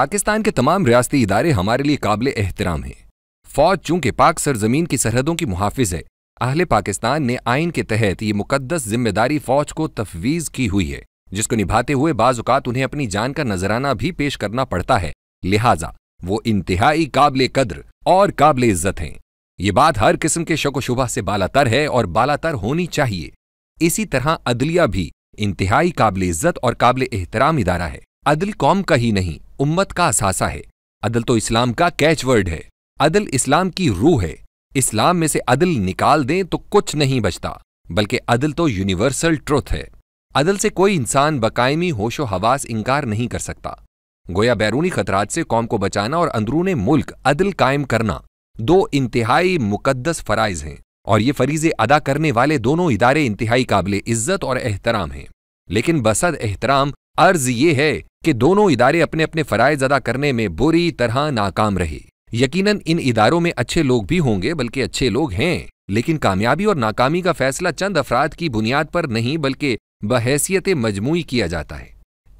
पाकिस्तान के तमाम रियाती इदारे हमारे लिए काबिल एहतराम हैं फौज चूंकि पाक सरजमीन की सरहदों की मुहाफिज है अहले पाकिस्तान ने आइन के तहत ये मुकदस जिम्मेदारी फौज को तफवीज की हुई है जिसको निभाते हुए बाजुकात उन्हें अपनी जान का नजराना भी पेश करना पड़ता है लिहाजा वो इंतहाई काबिल कद्र और काबिल इज्जत हैं ये बात हर किस्म के शक शुबा से बालातर है और बालातर होनी चाहिए इसी तरह अदलिया भी इंतहाई काबिल इज्जत और काबिल एहतराम इदारा है अदल कौम का ही नहीं उम्मत का असासा है अदल तो इस्लाम का कैच वर्ड है अदल इस्लाम की रूह है इस्लाम में से अदल निकाल दें तो कुछ नहीं बचता बल्कि अदल तो यूनिवर्सल ट्रुथ है अदल से कोई इंसान बकायमी होशो हवास इनकार नहीं कर सकता गोया बैरूनी खतरात से कौम को बचाना और अंदरून मुल्क अदल कायम करना दो इंतहाई मुकदस फ़राइज़ हैं और ये फरीज़े अदा करने वाले दोनों इदारे इंतहाई काबिल इज्जत और एहतराम हैं लेकिन बसद एहतराम अर्ज ये है कि दोनों इदारे अपने अपने फ़राइज अदा करने में बुरी तरह नाकाम रहे यकीनन इन इदारों में अच्छे लोग भी होंगे बल्कि अच्छे लोग हैं लेकिन कामयाबी और नाकामी का फैसला चंद अफराद की बुनियाद पर नहीं बल्कि बहसीत मजमू किया जाता है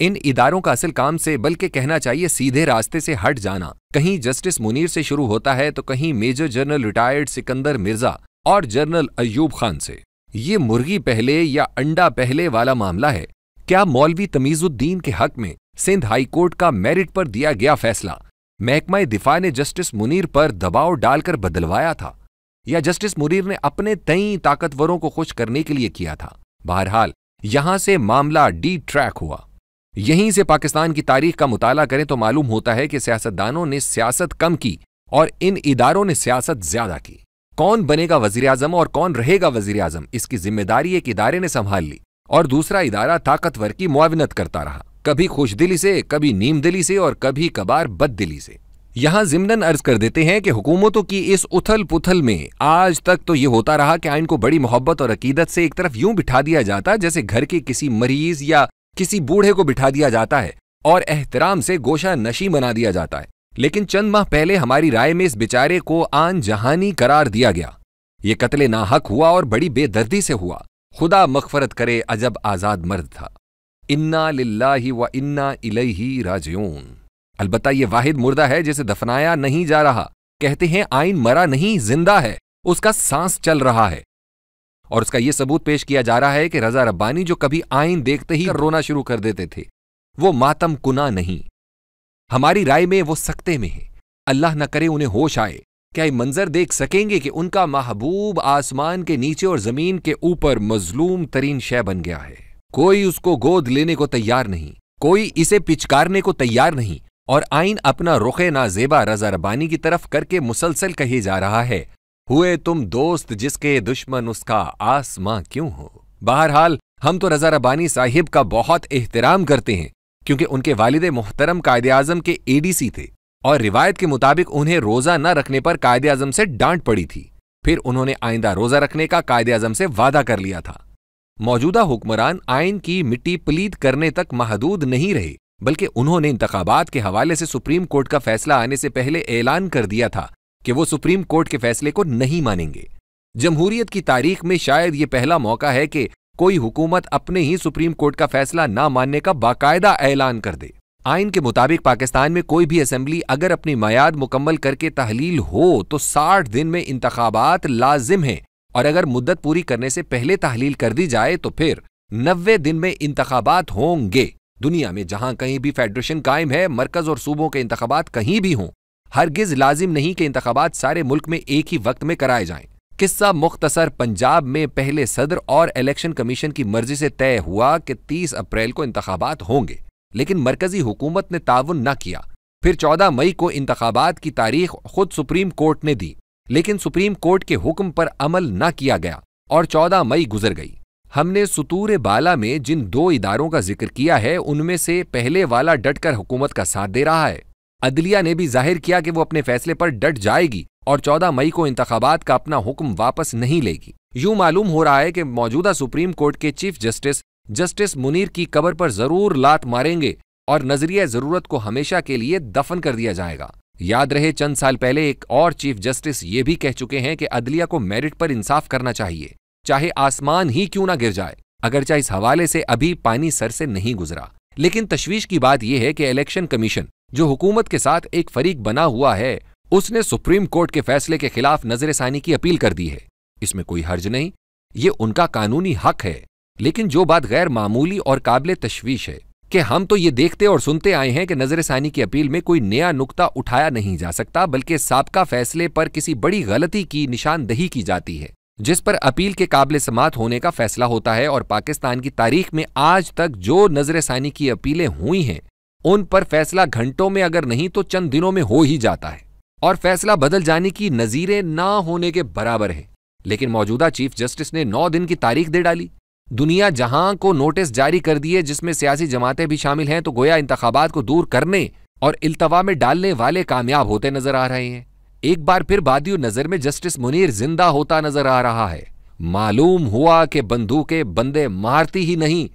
इन इदारों का असल काम से बल्कि कहना चाहिए सीधे रास्ते से हट जाना कहीं जस्टिस मुनीर से शुरू होता है तो कहीं major general retired Sikandar Mirza और जनरल अयूब खान से ये मुर्गी पहले या अंडा पहले वाला मामला है क्या मौलवी तमीजुद्दीन के हक में सिंध हाईकोर्ट का मेरिट पर दिया गया फैसला महकमा दिफा ने जस्टिस मुनीर पर दबाव डालकर बदलवाया था या जस्टिस मुनीर ने अपने तई ताकतवरों को खुश करने के लिए किया था बहरहाल यहां से मामला डी ट्रैक हुआ यहीं से पाकिस्तान की तारीख का मुताला करें तो मालूम होता है कि सियासतदानों ने सियासत कम की और इन इदारों ने सियासत ज्यादा की कौन बनेगा वजीर आजम और कौन रहेगा वजीर आजम इसकी जिम्मेदारी एक इदारे ने संभाल ली और दूसरा इदारा ताकतवर की मुआवनत करता रहा कभी खुश दिली से कभी नीम दिली से और कभी कबार बद दिली से यहां जिमनन अर्ज कर देते हैं कि हुकूमतों की इस उथल पुथल में आज तक तो ये होता रहा कि आइन को बड़ी मोहब्बत और अकीदत से एक तरफ यूं बिठा दिया जाता जैसे घर के किसी मरीज या किसी बूढ़े को बिठा दिया जाता है और एहतराम से गोशा नशी बना दिया जाता है लेकिन चंद माह पहले हमारी राय में इस बेचारे को आन जहानी करार दिया गया ये कत्ले नाहक हुआ और बड़ी बेदर्दी से हुआ खुदा मकफरत करे अजब आजाद मर्द था इन्ना ही व इन्ना ही राजयून अलबत् ये वाहिद मुर्दा है जिसे दफनाया नहीं जा रहा कहते हैं आइन मरा नहीं जिंदा है उसका सांस चल रहा है और उसका यह सबूत पेश किया जा रहा है कि रजा रब्बानी जो कभी आइन देखते ही रोना शुरू कर देते थे वो मातम कुना नहीं हमारी राय में वो सकते में है अल्लाह न करे उन्हें होश आए क्या ये मंजर देख सकेंगे कि उनका महबूब आसमान के नीचे और जमीन के ऊपर मजलूम तरीन शय बन गया है कोई उसको गोद लेने को तैयार नहीं कोई इसे पिचकारने को तैयार नहीं और आइन अपना ना नाजेबा रजा रबानी की तरफ करके मुसलसल कहे जा रहा है हुए तुम दोस्त जिसके दुश्मन उसका आसमां क्यों हो बहरहाल हम तो रजा रबानी साहिब का बहुत एहतराम करते हैं क्योंकि उनके वालिद मोहतरम कायद आजम के एडीसी थे और रिवायत के मुताबिक उन्हें रोजा न रखने पर कायद आजम से डांट पड़ी थी फिर उन्होंने आइंदा रोजा रखने का कायद आजम से वादा कर लिया था मौजूदा हुक्मरान आइन की मिट्टी पलीद करने तक महदूद नहीं रहे बल्कि उन्होंने इंतबात के हवाले से सुप्रीम कोर्ट का फैसला आने से पहले ऐलान कर दिया था कि वो सुप्रीम कोर्ट के फैसले को नहीं मानेंगे जमहूरियत की तारीख में शायद ये पहला मौका है कि कोई हुकूमत अपने ही सुप्रीम कोर्ट का फैसला ना मानने का बाकायदा ऐलान कर दे आइन के मुताबिक पाकिस्तान में कोई भी असम्बली अगर अपनी मैयाद मुकम्मल करके तहलील हो तो 60 दिन में इंतबात लाजिम हैं और अगर मुद्दत पूरी करने से पहले तहलील कर दी जाए तो फिर नब्बे दिन में इंतबात होंगे दुनिया में जहां कहीं भी फेडरेशन कायम है मरकज और सूबों के इंतबात कहीं भी हों हरगिज लाजिम नहीं कि इंतबात सारे मुल्क में एक ही वक्त में कराए जाएं किस्सा मुख्तसर पंजाब में पहले सदर और इलेक्शन कमीशन की मर्जी से तय हुआ कि 30 अप्रैल को इंतबात होंगे लेकिन मरकजी हुकूमत ने ताउन न किया फिर 14 मई को इंतबात की तारीख खुद सुप्रीम कोर्ट ने दी लेकिन सुप्रीम कोर्ट के हुक्म पर अमल न किया गया और 14 मई गुजर गई हमने सुतूर बाला में जिन दो इदारों का जिक्र किया है उनमें से पहले वाला डटकर हुकूमत का साथ दे रहा है अदलिया ने भी जाहिर किया कि वो अपने फैसले पर डट जाएगी और 14 मई को इंतबात का अपना हुक्म वापस नहीं लेगी यूं मालूम हो रहा है कि मौजूदा सुप्रीम कोर्ट के चीफ जस्टिस जस्टिस मुनीर की कबर पर जरूर लात मारेंगे और नजरिया जरूरत को हमेशा के लिए दफन कर दिया जाएगा याद रहे चंद साल पहले एक और चीफ जस्टिस ये भी कह चुके हैं कि अदलिया को मेरिट पर इंसाफ करना चाहिए चाहे आसमान ही क्यों ना गिर जाए अगरचा इस हवाले से अभी पानी सर से नहीं गुजरा लेकिन तशवीश की बात यह है कि इलेक्शन कमीशन जो हुकूमत के साथ एक फरीक बना हुआ है उसने सुप्रीम कोर्ट के फैसले के खिलाफ नजरसानी की अपील कर दी है इसमें कोई हर्ज नहीं ये उनका कानूनी हक है लेकिन जो बात गैर मामूली और काबिल तश्वीश है कि हम तो ये देखते और सुनते आए हैं कि नजर सानी की अपील में कोई नया नुकता उठाया नहीं जा सकता बल्कि सबका फैसले पर किसी बड़ी गलती की निशानदही की जाती है जिस पर अपील के काबिल समात होने का फैसला होता है और पाकिस्तान की तारीख में आज तक जो नजर सानी की अपीलें हुई हैं उन पर फैसला घंटों में अगर नहीं तो चंद दिनों में हो ही जाता है और फैसला बदल जाने की नज़ीरें ना होने के बराबर है लेकिन मौजूदा चीफ जस्टिस ने नौ दिन की तारीख दे डाली दुनिया जहां को नोटिस जारी कर दिए जिसमें सियासी जमातें भी शामिल हैं तो गोया इंतबात को दूर करने और अल्तवा में डालने वाले कामयाब होते नजर आ रहे हैं एक बार फिर बादियो नजर में जस्टिस मुनीर जिंदा होता नजर आ रहा है मालूम हुआ कि बंदूकें बंदे मारती ही नहीं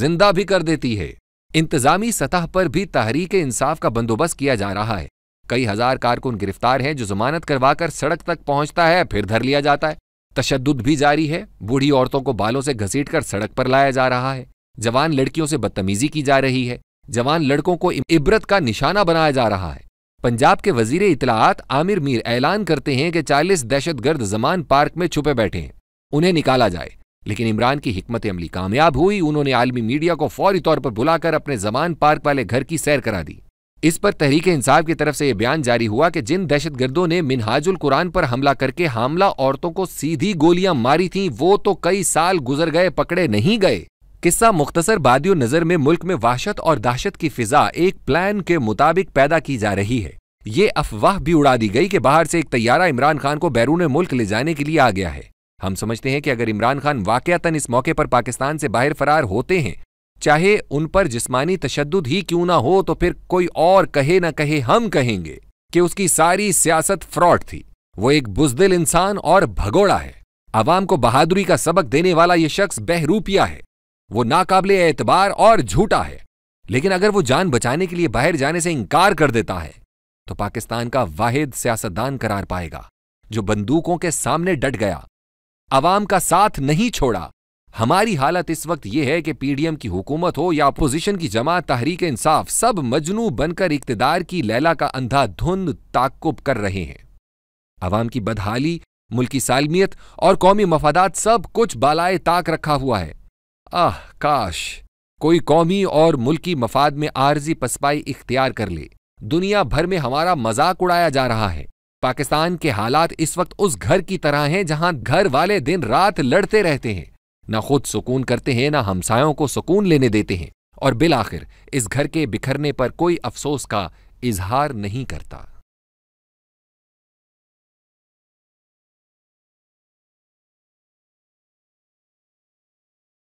जिंदा भी कर देती है इंतजामी सतह पर भी तहरीक इंसाफ का बंदोबस्त किया जा रहा है कई हजार कारकुन गिरफ्तार हैं जो जमानत करवाकर सड़क तक पहुंचता है फिर धर लिया जाता है तशद भी जारी है बूढ़ी औरतों को बालों से घसीटकर सड़क पर लाया जा रहा है जवान लड़कियों से बदतमीजी की जा रही है जवान लड़कों को इबरत का निशाना बनाया जा रहा है पंजाब के वजीर इतलात आमिर मीर ऐलान करते हैं कि 40 दहशतगर्द जमान पार्क में छुपे बैठे हैं उन्हें निकाला जाए लेकिन इमरान की हमत अमली कामयाब हुई उन्होंने आलमी मीडिया को फौरी तौर पर बुलाकर अपने जमान पार्क वाले घर की सैर करा दी इस पर तहरीक इंसाफ की तरफ से यह बयान जारी हुआ कि जिन दहशतगर्दों ने मिनहाजुल कुरान पर हमला करके हमला औरतों को सीधी गोलियां मारी थीं वो तो कई साल गुजर गए पकड़े नहीं गए किस्सा मुख्तसर बादियों नज़र में मुल्क में वाहशत और दहशत की फिजा एक प्लान के मुताबिक पैदा की जा रही है ये अफवाह भी उड़ा दी गई कि बाहर से एक तैयारा इमरान खान को बैरून मुल्क ले जाने के लिए आ गया है हम समझते हैं कि अगर इमरान खान वाकयातन इस मौके पर पाकिस्तान से बाहर फरार होते हैं चाहे उन पर जिस्मानी तशद ही क्यों ना हो तो फिर कोई और कहे ना कहे हम कहेंगे कि उसकी सारी सियासत फ्रॉड थी वो एक बुजदिल इंसान और भगोड़ा है अवाम को बहादुरी का सबक देने वाला ये शख्स बहरूपिया है वो नाकाबले एतबार और झूठा है लेकिन अगर वो जान बचाने के लिए बाहर जाने से इनकार कर देता है तो पाकिस्तान का वाहिद सियासतदान करार पाएगा जो बंदूकों के सामने डट गया अवाम का साथ नहीं छोड़ा हमारी हालत इस वक्त यह है कि पीडीएम की हुकूमत हो या अपोजिशन की जमात तहरीक इंसाफ सब मजनू बनकर इकतदार की लैला का अंधाधुंध ताकुब कर रहे हैं अवाम की बदहाली मुल्की सालमियत और कौमी मफादात सब कुछ बालाए ताक रखा हुआ है आह काश कोई कौमी और मुल्की मफाद में आर्जी पसपाई इख्तियार कर ले दुनिया भर में हमारा मजाक उड़ाया जा रहा है पाकिस्तान के हालात इस वक्त उस घर की तरह हैं जहां घर वाले दिन रात लड़ते रहते हैं ना खुद सुकून करते हैं ना हमसायों को सुकून लेने देते हैं और बिल आखिर इस घर के बिखरने पर कोई अफसोस का इजहार नहीं करता